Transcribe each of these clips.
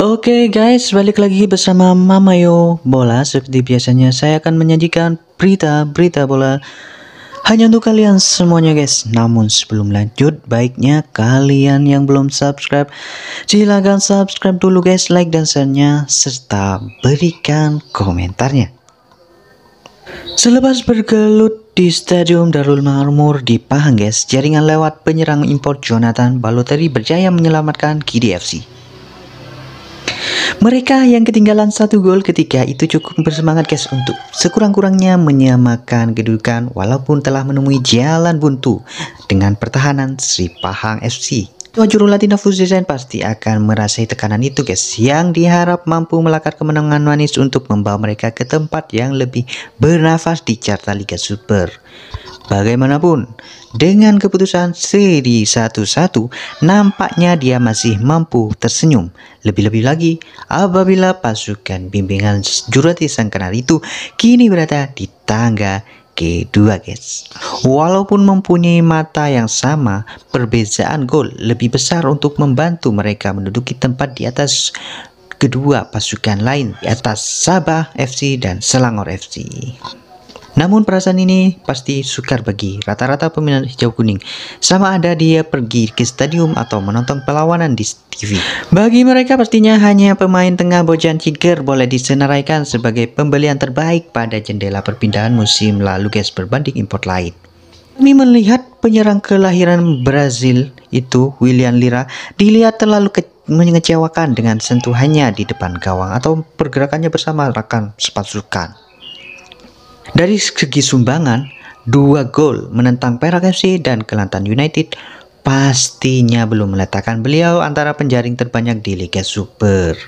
Oke okay guys, balik lagi bersama Mama Yo Bola. Seperti biasanya saya akan menyajikan berita-berita bola hanya untuk kalian semuanya guys. Namun sebelum lanjut, baiknya kalian yang belum subscribe, silahkan subscribe dulu guys, like dan share-nya, serta berikan komentarnya. Selepas bergelut di Stadium Darul Marmur di Pahang guys, jaringan lewat penyerang impor Jonathan Balotelli berjaya menyelamatkan KDFC. Mereka yang ketinggalan satu gol ketika itu cukup bersemangat guys untuk sekurang-kurangnya menyamakan kedudukan walaupun telah menemui jalan buntu dengan pertahanan Sri Pahang FC. Tua jurulatih Novus Design pasti akan merasai tekanan itu guys yang diharap mampu melakar kemenangan manis untuk membawa mereka ke tempat yang lebih bernafas di carta Liga Super. Bagaimanapun, dengan keputusan seri 1-1, nampaknya dia masih mampu tersenyum. Lebih-lebih lagi, apabila pasukan bimbingan jurati sang kenal itu kini berada di tangga kedua guys. Walaupun mempunyai mata yang sama, perbezaan gol lebih besar untuk membantu mereka menduduki tempat di atas kedua pasukan lain di atas Sabah FC dan Selangor FC. Namun perasaan ini pasti sukar bagi rata-rata peminat hijau kuning. Sama ada dia pergi ke stadium atau menonton perlawanan di TV. Bagi mereka pastinya hanya pemain tengah Bojan Ciger boleh disenaraikan sebagai pembelian terbaik pada jendela perpindahan musim lalu guys berbanding import lain. Kami melihat penyerang kelahiran Brazil itu, William Lira, dilihat terlalu kecil mengecewakan dengan sentuhannya di depan gawang atau pergerakannya bersama rekan sepasukan. Dari segi sumbangan, dua gol menentang Perak FC dan Kelantan United pastinya belum meletakkan beliau antara penjaring terbanyak di Liga Super.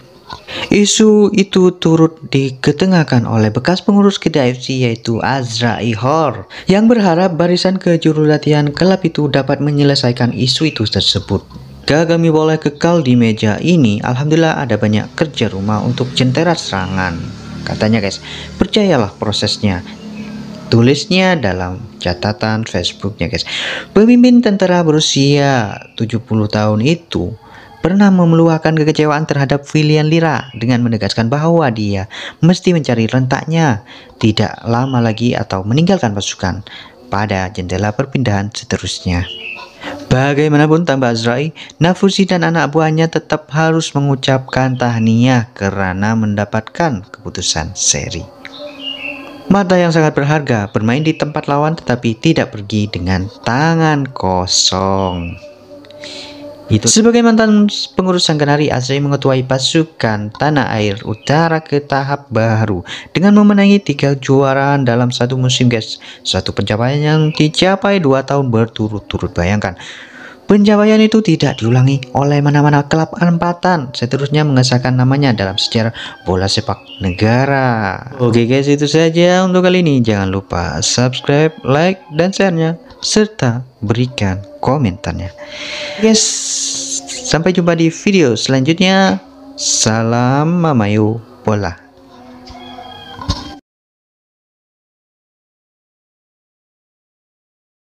Isu itu turut diketengahkan oleh bekas pengurus kedai FC yaitu Azra Ihor yang berharap barisan kejurulatihan kelab itu dapat menyelesaikan isu itu tersebut. Gagami boleh kekal di meja ini, Alhamdulillah ada banyak kerja rumah untuk jentera serangan. Katanya guys, percayalah prosesnya, tulisnya dalam catatan Facebooknya guys. Pemimpin tentara berusia 70 tahun itu pernah memeluahkan kekecewaan terhadap William Lira dengan menegaskan bahwa dia mesti mencari rentaknya tidak lama lagi atau meninggalkan pasukan pada jendela perpindahan seterusnya. Bagaimanapun tambah Azrai, Nafusi dan anak buahnya tetap harus mengucapkan tahniah karena mendapatkan keputusan seri. Mata yang sangat berharga bermain di tempat lawan tetapi tidak pergi dengan tangan kosong. Itu. Sebagai mantan pengurus Sang Kenari, Azri mengetuai pasukan tanah air utara ke tahap baru dengan memenangi tiga juara dalam satu musim guys. Satu pencapaian yang dicapai dua tahun berturut-turut. Bayangkan, Pencapaian itu tidak diulangi oleh mana-mana klub empatan seterusnya mengesahkan namanya dalam sejarah bola sepak negara. Oke guys itu saja untuk kali ini jangan lupa subscribe, like dan sharenya serta berikan komentarnya. Yes, sampai jumpa di video selanjutnya. Salam Mamayu Bola.